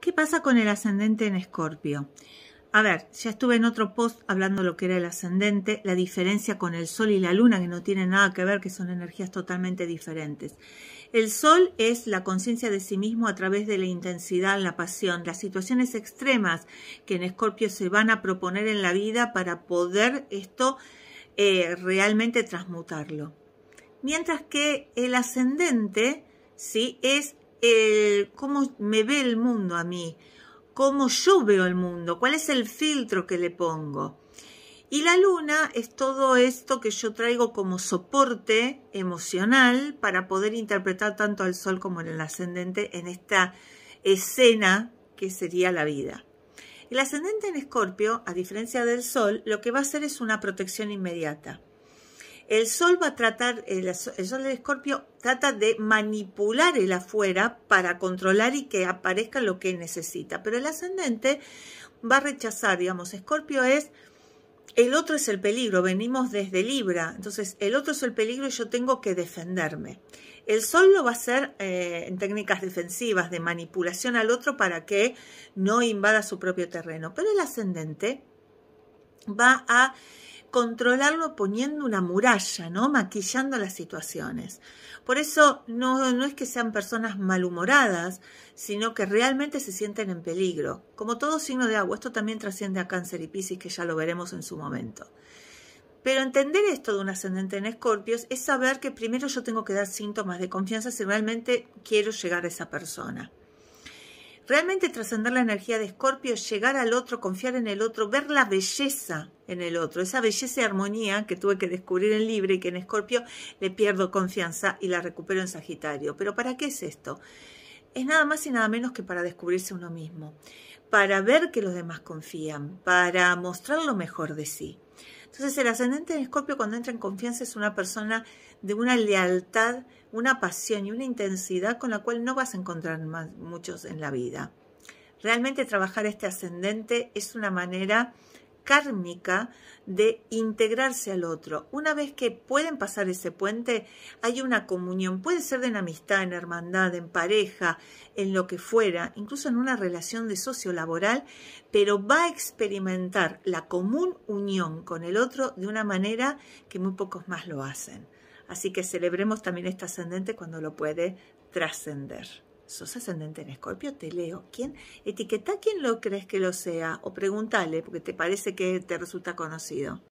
¿Qué pasa con el ascendente en Escorpio? A ver, ya estuve en otro post hablando lo que era el ascendente, la diferencia con el Sol y la Luna, que no tienen nada que ver, que son energías totalmente diferentes. El Sol es la conciencia de sí mismo a través de la intensidad, la pasión, las situaciones extremas que en Escorpio se van a proponer en la vida para poder esto eh, realmente transmutarlo. Mientras que el ascendente, ¿sí? Es cómo me ve el mundo a mí, cómo yo veo el mundo, cuál es el filtro que le pongo. Y la luna es todo esto que yo traigo como soporte emocional para poder interpretar tanto al sol como en el ascendente en esta escena que sería la vida. El ascendente en Escorpio, a diferencia del sol, lo que va a hacer es una protección inmediata. El sol va a tratar, el, sol del escorpio trata de manipular el afuera para controlar y que aparezca lo que necesita. Pero el ascendente va a rechazar, digamos, escorpio es, el otro es el peligro, venimos desde Libra, entonces el otro es el peligro y yo tengo que defenderme. El sol lo va a hacer eh, en técnicas defensivas, de manipulación al otro para que no invada su propio terreno. Pero el ascendente va a controlarlo poniendo una muralla, ¿no? Maquillando las situaciones. Por eso no, no es que sean personas malhumoradas, sino que realmente se sienten en peligro. Como todo signo de agua, esto también trasciende a cáncer y piscis, que ya lo veremos en su momento. Pero entender esto de un ascendente en escorpios es saber que primero yo tengo que dar síntomas de confianza si realmente quiero llegar a esa persona. Realmente trascender la energía de Escorpio, llegar al otro, confiar en el otro, ver la belleza en el otro, esa belleza y armonía que tuve que descubrir en Libre y que en Escorpio le pierdo confianza y la recupero en Sagitario. Pero ¿para qué es esto? Es nada más y nada menos que para descubrirse uno mismo, para ver que los demás confían, para mostrar lo mejor de sí. Entonces el ascendente en Escorpio cuando entra en confianza es una persona de una lealtad, una pasión y una intensidad con la cual no vas a encontrar muchos en la vida. Realmente trabajar este ascendente es una manera kármica de integrarse al otro. Una vez que pueden pasar ese puente, hay una comunión, puede ser de en amistad, en hermandad, en pareja, en lo que fuera, incluso en una relación de socio laboral, pero va a experimentar la común unión con el otro de una manera que muy pocos más lo hacen. Así que celebremos también este ascendente cuando lo puede trascender sos ascendente en Escorpio, te leo. ¿Quién? Etiqueta quién lo crees que lo sea o pregúntale porque te parece que te resulta conocido.